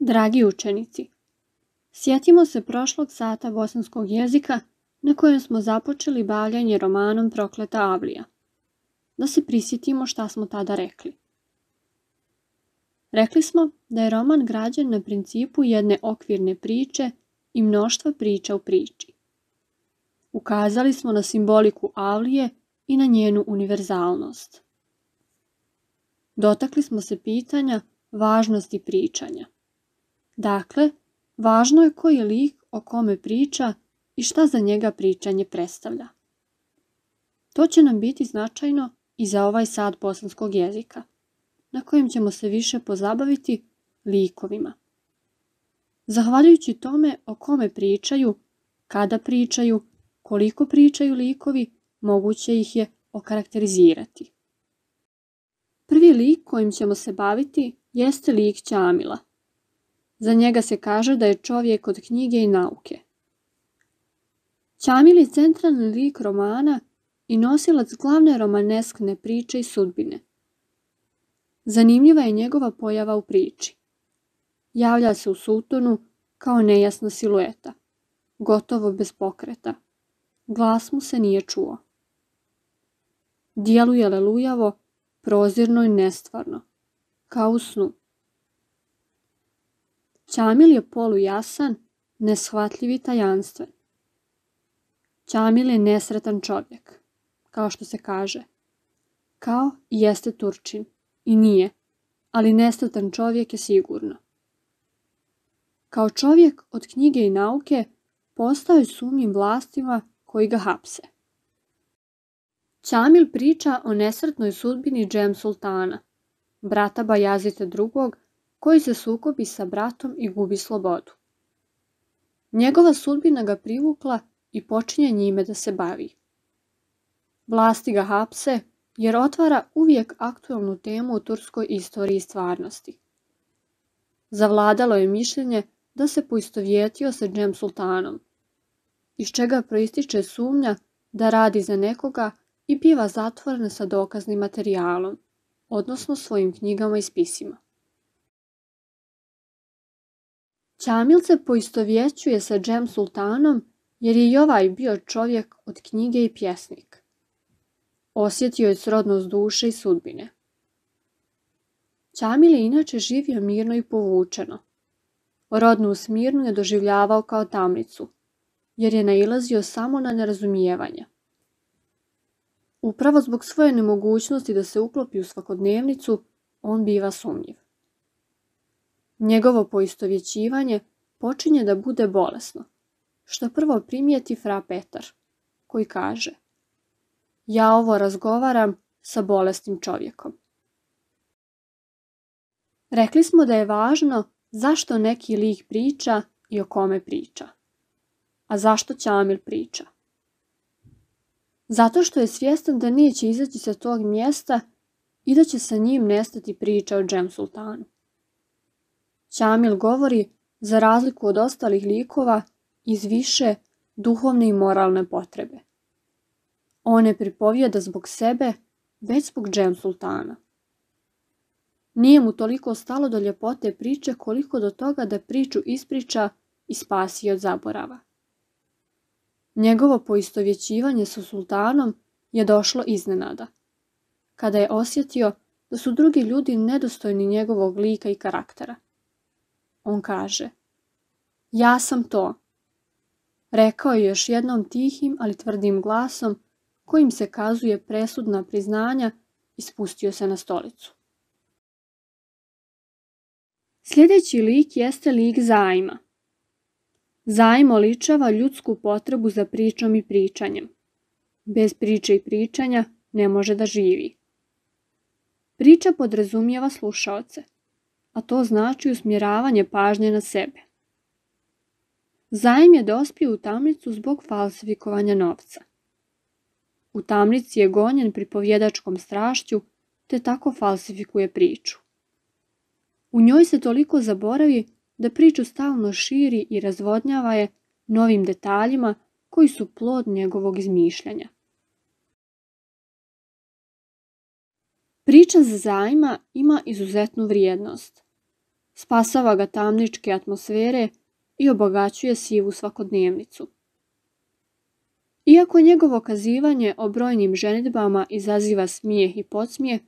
Dragi učenici, sjetimo se prošlog sata bosanskog jezika na kojem smo započeli bavljanje romanom Prokleta Avlija. Da se prisjetimo šta smo tada rekli. Rekli smo da je roman građen na principu jedne okvirne priče i mnoštva priča u priči. Ukazali smo na simboliku Avlije i na njenu univerzalnost. Dotakli smo se pitanja važnosti pričanja. Dakle, važno je koji lik o kome priča i šta za njega pričanje predstavlja. To će nam biti značajno i za ovaj sad bosanskog jezika, na kojem ćemo se više pozabaviti likovima. Zahvaljujući tome o kome pričaju, kada pričaju, koliko pričaju likovi, moguće ih je okarakterizirati. Prvi lik kojim ćemo se baviti jeste lik Ćamila, za njega se kaže da je čovjek od knjige i nauke. Ćamil je centralni lik romana i nosilac glavne romaneskne priče i sudbine. Zanimljiva je njegova pojava u priči. Javlja se u sutonu kao nejasna silueta, gotovo bez pokreta. Glas mu se nije čuo. Djeluje lelujavo, prozirno i nestvarno, kao u snu. Čamil je polujasan, neshvatljiv i tajanstven. Čamil je nesretan čovjek, kao što se kaže. Kao jeste Turčin, i nije, ali nesretan čovjek je sigurno. Kao čovjek od knjige i nauke postao je sumnjim vlastima koji ga hapse. Čamil priča o nesretnoj sudbini Džem Sultana, brata Bajazite II, koji se sukobi sa bratom i gubi slobodu. Njegova sudbina ga privukla i počinje njime da se bavi. Vlasti ga hapse jer otvara uvijek aktualnu temu u turskoj istoriji i stvarnosti. Zavladalo je mišljenje da se poistovjetio sa Džem Sultanom, iz čega proističe sumnja da radi za nekoga i biva zatvoren sa dokaznim materijalom, odnosno svojim knjigama i spisima. Ćamil se poistovjećuje sa Džem Sultanom jer je i ovaj bio čovjek od knjige i pjesnik. Osjetio je srodnost duše i sudbine. Ćamil je inače živio mirno i povučeno. Rodnu smirnu je doživljavao kao tamnicu, jer je nailazio samo na nerazumijevanje. Upravo zbog svoje nemogućnosti da se uklopi u svakodnevnicu, on biva sumnjiv. Njegovo poistovjećivanje počinje da bude bolesno, što prvo primijeti fra Petar, koji kaže Ja ovo razgovaram sa bolesnim čovjekom. Rekli smo da je važno zašto neki lik priča i o kome priča. A zašto Ćamil priča? Zato što je svjestan da će izaći sa tog mjesta i da će sa njim nestati priča o Džem Sultanu. Ćamil govori, za razliku od ostalih likova, iz više duhovne i moralne potrebe. On ne pripovijeda zbog sebe, već zbog džem sultana. Nije mu toliko stalo do ljepote priče koliko do toga da priču ispriča i spasi od zaborava. Njegovo poistovjećivanje sa sultanom je došlo iznenada, kada je osjetio da su drugi ljudi nedostojni njegovog lika i karaktera on kaže. Ja sam to. Rekao je još jednom tihim, ali tvrdim glasom, kojim se kazuje presudna priznanja i spustio se na stolicu. Sljedeći lik jeste lik zajma. Zajmo oličava ljudsku potrebu za pričom i pričanjem. Bez priče i pričanja ne može da živi. Priča podrazumijeva slušaoce a to znači usmjeravanje pažnje na sebe. Zajm je dospio u tamnicu zbog falsifikovanja novca. U tamnici je gonjen pripovjedačkom strašću, te tako falsifikuje priču. U njoj se toliko zaboravi da priču stalno širi i razvodnjava je novim detaljima koji su plod njegovog izmišljanja. Priča za zajma ima izuzetnu vrijednost spasava ga tamničke atmosfere i obogaćuje sivu svakodnevnicu. Iako njegovo kazivanje o brojnim ženitbama izaziva smijeh i podsmije,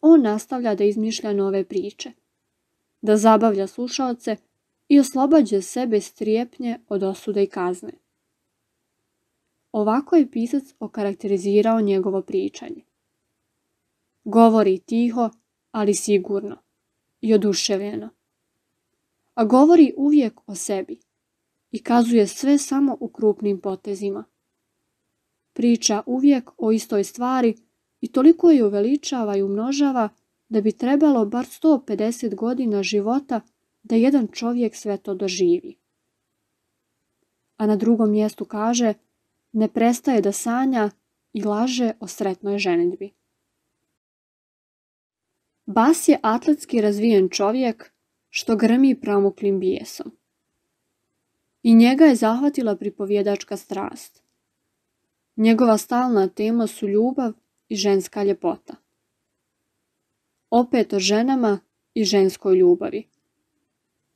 on nastavlja da izmišlja nove priče, da zabavlja slušalce i oslobađa sebe strijepnje od osude i kazne. Ovako je pisac okarakterizirao njegovo pričanje. Govori tiho, ali sigurno i oduševljeno a govori uvijek o sebi i kazuje sve samo u krupnim potezima. Priča uvijek o istoj stvari i toliko je uveličava i umnožava da bi trebalo bar 150 godina života da jedan čovjek sve to doživi. A na drugom mjestu kaže ne prestaje da sanja i laže o sretnoj ženitbi. Bas je atletski razvijen čovjek što grmi pramuklim bijesom. I njega je zahvatila pripovjedačka strast. Njegova stalna tema su ljubav i ženska ljepota. Opet o ženama i ženskoj ljubavi.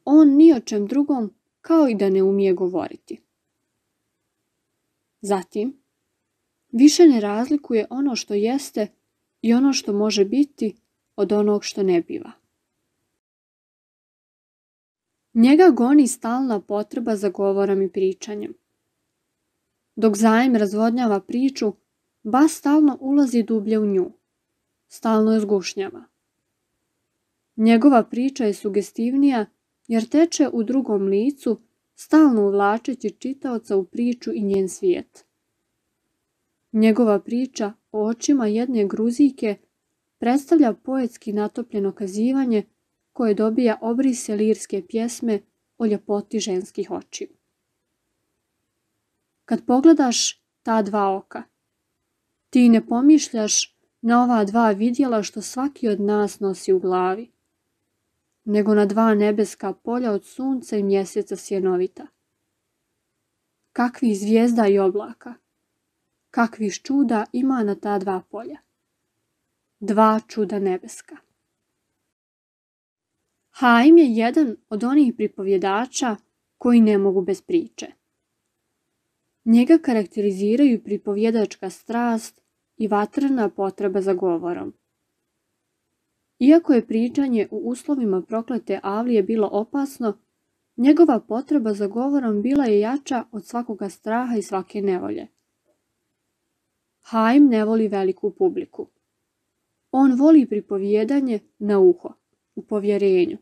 On ni o čem drugom kao i da ne umije govoriti. Zatim, više ne razlikuje ono što jeste i ono što može biti od onog što ne biva. Njega goni stalna potreba za govorom i pričanjem. Dok zajem razvodnjava priču, ba stalno ulazi dublje u nju. Stalno je zgušnjava. Njegova priča je sugestivnija jer teče u drugom licu, stalno uvlačeći čitaoca u priču i njen svijet. Njegova priča o očima jedne gruzijke predstavlja poetski natopljeno kazivanje koje dobija obrise lirske pjesme o ljepoti ženskih očiju. Kad pogledaš ta dva oka, ti ne pomišljaš na ova dva vidjela što svaki od nas nosi u glavi, nego na dva nebeska polja od sunca i mjeseca sjenovita. Kakvih zvijezda i oblaka, kakvih čuda ima na ta dva polja. Dva čuda nebeska. Haim je jedan od onih pripovjedača koji ne mogu bez priče. Njega karakteriziraju pripovjedačka strast i vatrena potreba za govorom. Iako je pričanje u uslovima proklete Avlije bilo opasno, njegova potreba za govorom bila je jača od svakoga straha i svake nevolje. Haim ne voli veliku publiku. On voli pripovjedanje na uho, u povjerenju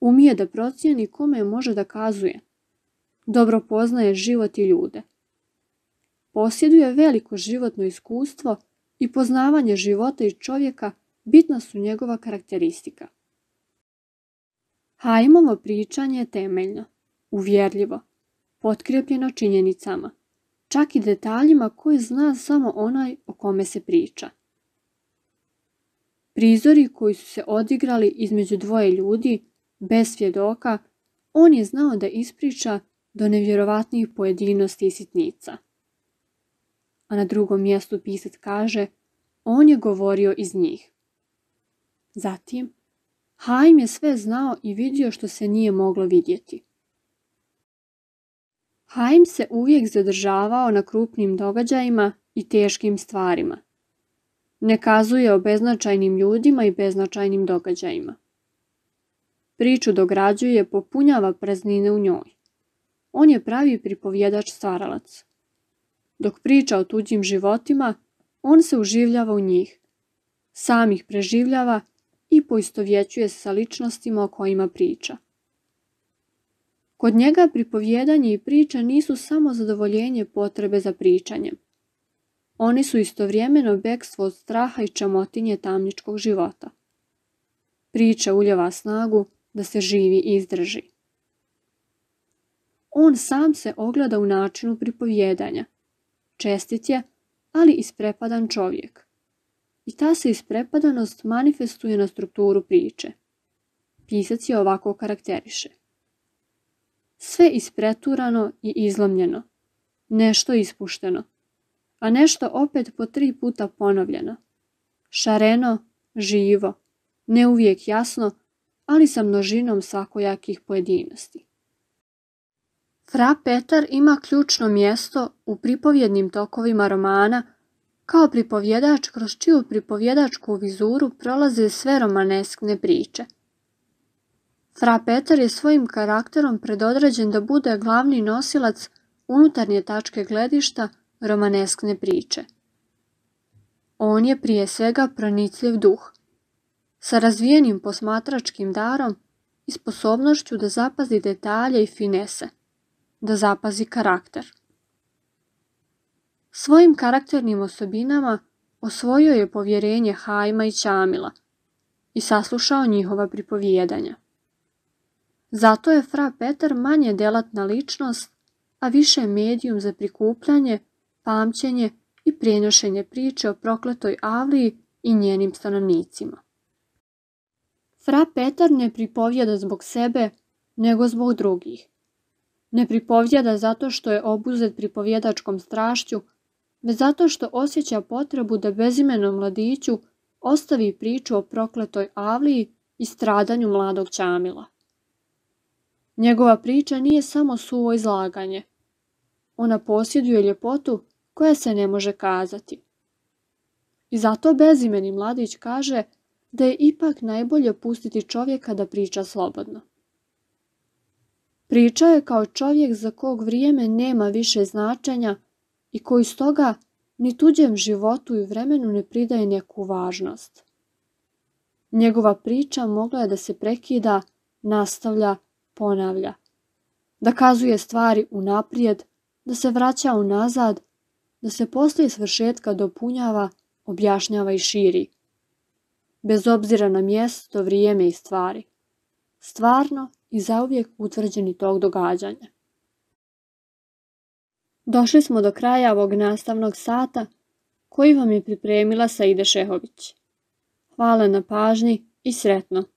umije da procijeni kome može da kazuje. Dobro poznaje život i ljude. Posjeduje veliko životno iskustvo i poznavanje života i čovjeka bitna su njegova karakteristika. Hajmovo pričanje je temeljno, uvjerljivo, potkrijepljeno činjenicama, čak i detaljima koje zna samo onaj o kome se priča. Prizori koji su se odigrali između dvoje ljudi bez svjedoka, on je znao da ispriča do nevjerovatnih pojedinosti i sitnica. A na drugom mjestu pisat kaže, on je govorio iz njih. Zatim, Haim je sve znao i vidio što se nije moglo vidjeti. Haim se uvijek zadržavao na krupnim događajima i teškim stvarima. Ne kazuje o beznačajnim ljudima i beznačajnim događajima. Priču dograđuje, popunjava praznine u njoj. On je pravi pripovjedač stvaralac. Dok priča o tuđim životima, on se uživljava u njih. Sam ih preživljava i poistovjećuje sa ličnostima o kojima priča. Kod njega pripovjedanje i priča nisu samo zadovoljenje potrebe za pričanjem. Oni su istovremeno bekstvo od straha i čamotinje tamničkog života. Priča uljeva snagu, da se živi i izdrži. On sam se ogleda u načinu pripovjedanja. Čestit je, ali isprepadan čovjek. I ta se isprepadanost manifestuje na strukturu priče. Pisac je ovako karakteriše. Sve ispreturano i izlomljeno, nešto ispušteno, a nešto opet po tri puta ponovljeno. Šareno, živo, neuvijek jasno, ali sa množinom svakojakih pojedinosti. Fra Petar ima ključno mjesto u pripovjednim tokovima romana kao pripovjedač kroz čiju pripovjedačku vizuru prolaze sve romaneskne priče. Fra Petar je svojim karakterom predodređen da bude glavni nosilac unutarnje tačke gledišta romaneskne priče. On je prije svega pronicljiv duh, sa razvijenim posmatračkim darom i sposobnošću da zapazi detalje i finese, da zapazi karakter. Svojim karakternim osobinama osvojio je povjerenje Hajma i Čamila i saslušao njihova pripovijedanja. Zato je fra Petar manje delatna ličnost, a više medijum za prikupljanje, pamćenje i prenošenje priče o prokletoj avliji i njenim stanovnicima. Fra Petar ne pripovjeda zbog sebe, nego zbog drugih. Ne pripovjeda zato što je obuzet pripovjedačkom strašću, već zato što osjeća potrebu da bezimenom mladiću ostavi priču o prokletoj avliji i stradanju mladog Ćamila. Njegova priča nije samo suvo izlaganje. Ona posjeduje ljepotu koja se ne može kazati. I zato bezimeni mladić kaže da je ipak najbolje pustiti čovjeka da priča slobodno. Priča je kao čovjek za kog vrijeme nema više značenja i koji stoga ni tuđem životu i vremenu ne pridaje neku važnost. Njegova priča mogla je da se prekida, nastavlja, ponavlja. Da kazuje stvari unaprijed, da se vraća unazad, da se poslije svršetka dopunjava, objašnjava i širi bez obzira na mjesto, vrijeme i stvari. Stvarno i zauvijek utvrđeni tog događanja. Došli smo do kraja ovog nastavnog sata koji vam je pripremila Saide Šehović. Hvala na pažnji i sretno!